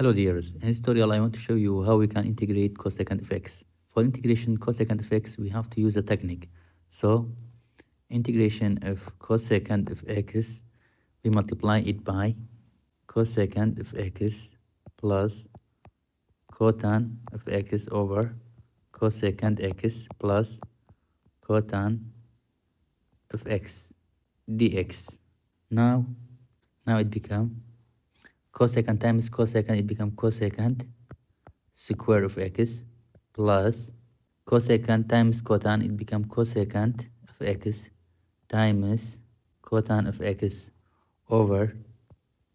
Hello dears, in this tutorial I want to show you how we can integrate cosecant effects. For integration cosecant effects, we have to use a technique. So integration of cosecant of x we multiply it by cosecant of x plus cotan of x over cosecant x plus cotan of x dx. Now now it becomes cosecant times cosecant it becomes cosecant square of x plus cosecant times cotan it becomes cosecant of x times cotan of x over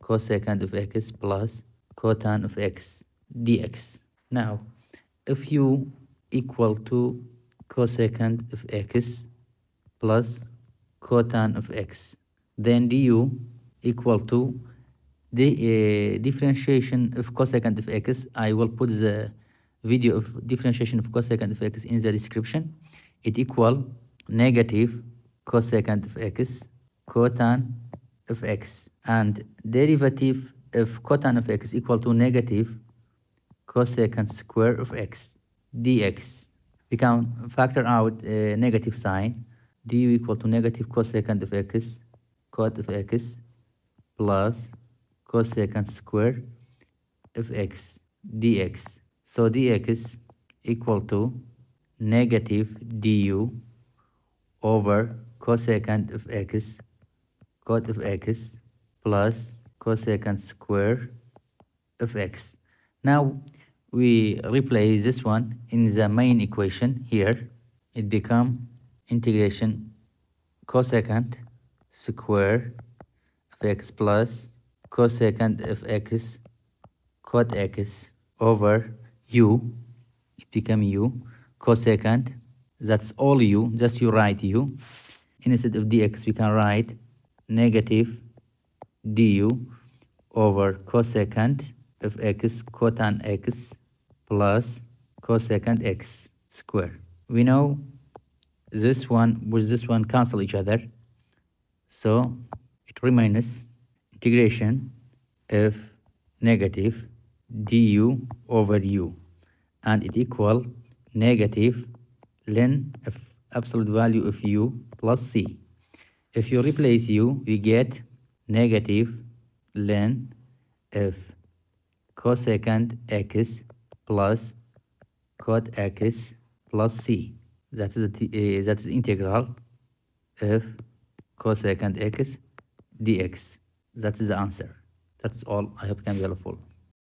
cosecant of x plus cotan of x dx now if you equal to cosecant of x plus cotan of x then du equal to the uh, differentiation of cosecant of x. I will put the video of differentiation of cosecant of x in the description. It equal negative cosecant of x, cotan of x, and derivative of cotan of x equal to negative cosecant square of x dx. We can factor out a negative sign du equal to negative cosecant of x, cot of x plus cosecant square fx dx. So dx is equal to negative du over cosecant of x cot of x plus cosecant square of x. Now we replace this one in the main equation here. It become integration cosecant square of x plus cosecant of x cot x over u it become u cosecant that's all u just you write u instead of dx we can write negative du over cosecant of x cotan x plus cosecant x square we know this one with this one cancel each other so it remains integration f negative du over u and it equal negative ln f absolute value of u plus c if you replace u we get negative ln f cosecant x plus cot x plus c that is uh, that is integral f cosecant x dx that is the answer. That's all. I hope it can be helpful.